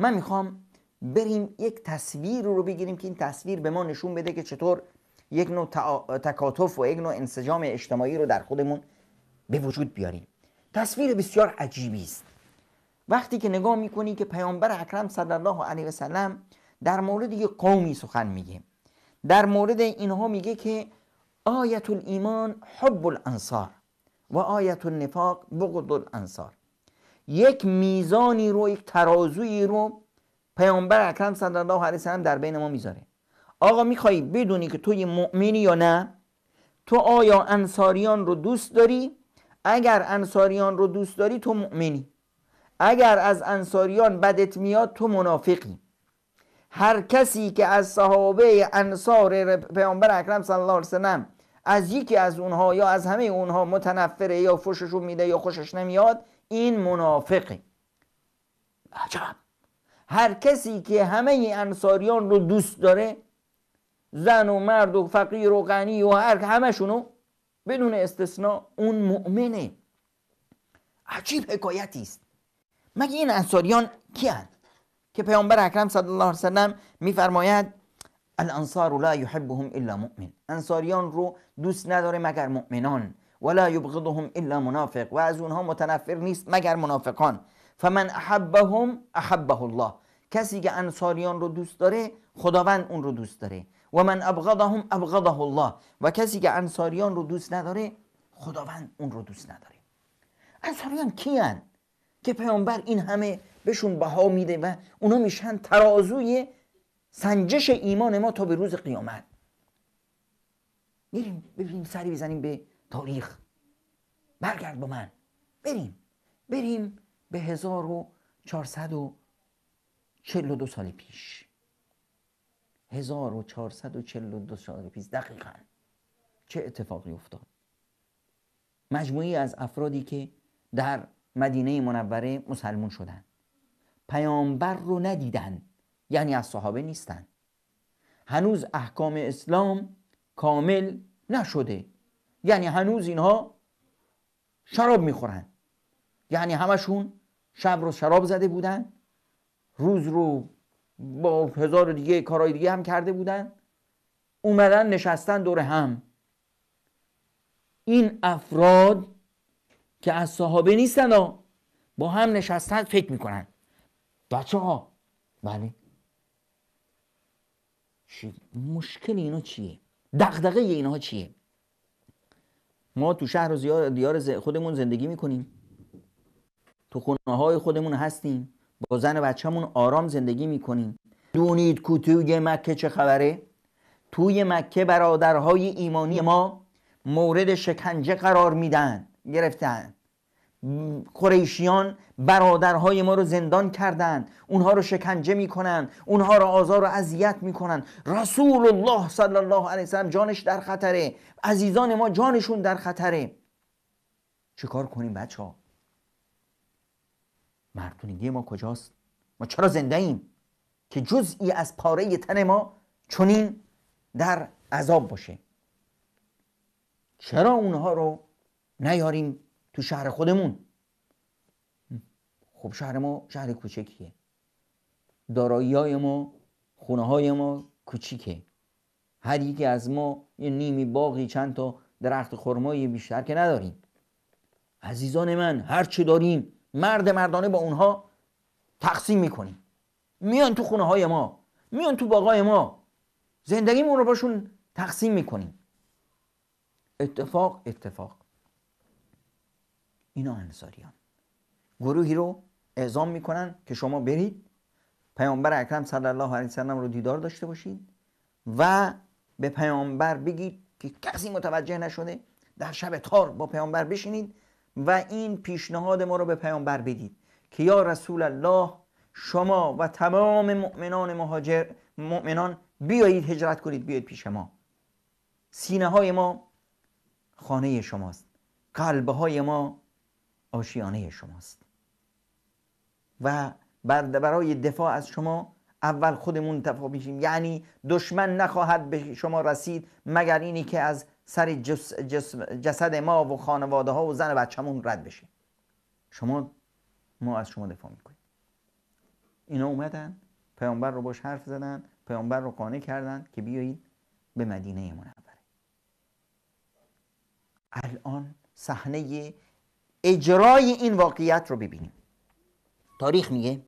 من میخوام بریم یک تصویر رو بگیریم که این تصویر به ما نشون بده که چطور یک نوع تکاتف و یک نوع انسجام اجتماعی رو در خودمون به وجود بیاریم تصویر بسیار عجیبی است وقتی که نگاه میکنی که پیامبر اکرم صلی الله علیه وسلم در مورد یک قومی سخن میگه در مورد اینها میگه که آیت الایمان حب الانصار و آیت النفاق بغض الانصار یک میزانی رو یک ترازویی رو پیامبر اکرم صلی الله علیه وسلم در بین ما میذاره آقا میخوای بدونی که توی مؤمنی یا نه تو آیا انصاریان رو دوست داری اگر انصاریان رو دوست داری تو مؤمنی اگر از انصاریان بدت میاد تو منافقی هر کسی که از صحابه انصار پیامبر اکرم صلی الله علیه وسلم از یکی از اونها یا از همه اونها متنفره یا فششون میده یا خوشش نمیاد این منافقه عجب هر کسی که همه انصاریان رو دوست داره زن و مرد و فقیر و غنی و هر همشونو بدون استثنا اون مؤمنه عجیب حکایتی است مگه این انصاریان کیان که پیامبر اکرم صلی الله علیه وسلم میفرماید الانصار لا يحبهم الا مؤمن انصاریان رو دوست نداره مگر مؤمنان ولا یبغضهم الا منافق و از اونها متنفر نیست مگر منافقان فمن احبهم احبه الله کسی که انصاریان رو دوست داره خداوند اون رو دوست داره و من ابغضهم ابغضه الله و کسی که انصاریان رو دوست نداره خداوند اون رو دوست نداره انصاریان کیان که پیامبر این همه بهشون بها میده و اونا میشن ترازوی سنجش ایمان ما تا به روز قیامت میریم ببینیم سری بزنیم به تاریخ برگرد با من بریم بریم به 1442 سال پیش 1442 سال پیش دقیقا چه اتفاقی افتاد مجموعی از افرادی که در مدینه منوره مسلمون شدند پیامبر رو ندیدن یعنی از صحابه نیستن هنوز احکام اسلام کامل نشده یعنی هنوز اینها شراب میخورن یعنی همشون شب رو شراب زده بودن روز رو با هزار دیگه کارهای دیگه هم کرده بودن اومدن نشستن دور هم این افراد که از صحابه نیستن و با هم نشستن فکر میکنن بچه ها بله مشکل اینا چیه؟ دقدقه اینها چیه؟ ما تو شهر و دیار خودمون زندگی میکنیم تو خونه های خودمون هستیم با زن و بچهمون آرام زندگی میکنیم دونید کوتوی مکه چه خبره توی مکه برادرهای ایمانی ما مورد شکنجه قرار میدن گرفتن قریشیان برادرهای ما رو زندان کردند اونها رو شکنجه میکنن اونها رو آزار و اذیت میکنن رسول الله صلی الله علیه وسلم جانش در خطره عزیزان ما جانشون در خطره چیکار کنیم بچه ها ما کجاست ما چرا زنده ایم که جزئی از پاره تن ما چنین در عذاب باشه چرا اونها رو نیاریم تو شهر خودمون خب شهر ما شهر کوچکیه دارایی های ما خونه های ما کوچیکه هر یکی از ما یه نیمی باقی چند تا درخت خرمایی بیشتر که نداریم عزیزان من هر چی داریم مرد مردانه با اونها تقسیم میکنیم میان تو خونه های ما میان تو باغای ما زندگیمون رو باشون تقسیم میکنیم اتفاق اتفاق اینا انصاریان گروهی رو اعزام میکنن که شما برید پیامبر اکرم صلی الله علیه وسلم رو دیدار داشته باشید و به پیامبر بگید که کسی متوجه نشده در شب تار با پیامبر بشینید و این پیشنهاد ما رو به پیامبر بدید که یا رسول الله شما و تمام مؤمنان مهاجر مؤمنان بیایید هجرت کنید بیایید پیش ما سینه های ما خانه شماست قلب های ما آشیانه شماست و برای دفاع از شما اول خودمون دفاع میشیم یعنی دشمن نخواهد به شما رسید مگر اینی که از سر جسد ما و خانواده ها و زن و بچه‌مون رد بشه شما ما از شما دفاع میکنیم اینا اومدن پیامبر رو باش حرف زدن پیامبر رو قانع کردن که بیایید به مدینه منوره الان صحنه اجرای این واقعیت رو ببینیم تاریخ میگه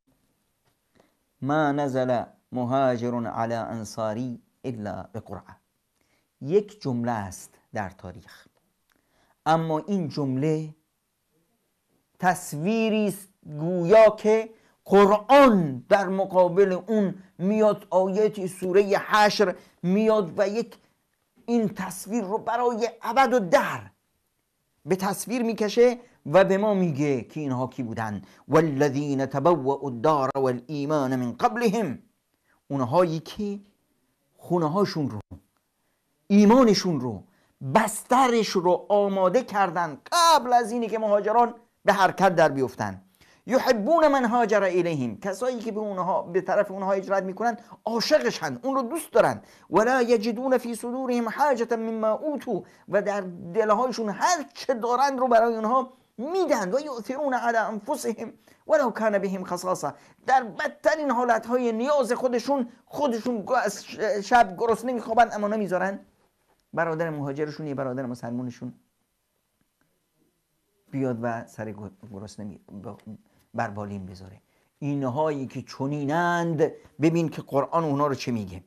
ما نزل مهاجر علی انصاری الا بقرعه یک جمله است در تاریخ اما این جمله تصویری است گویا که قرآن در مقابل اون میاد آیت سوره حشر میاد و یک این تصویر رو برای عبد و در به تصویر میکشه و به ما میگه که اینها کی بودن والذین تبوء الدار والایمان من قبلهم اونهایی که خونه هاشون رو ایمانشون رو بسترش رو آماده کردن قبل از اینی که مهاجران به حرکت در بیفتن یحبون من هاجر الیهم کسایی که به اونها به طرف اونها هجرت میکنن عاشقشن اون رو دوست دارن ولا یجدون فی صدورهم حاجه مما اوتو و در دلهایشون هر چه دارند رو برای اونها میدن و یؤثرون علی انفسهم ولو کان بهم خصاصه در بدترین حالت های نیاز خودشون خودشون شب گرسنه نمیخوابند اما نمیذارن برادر مهاجرشون یه برادر مسلمانشون بیاد و سر گرسنه بر بالین بذاره اینهایی که چنینند ببین که قرآن اونا رو چه میگه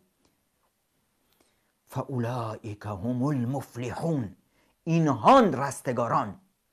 فاولئک هم المفلحون اینهان رستگاران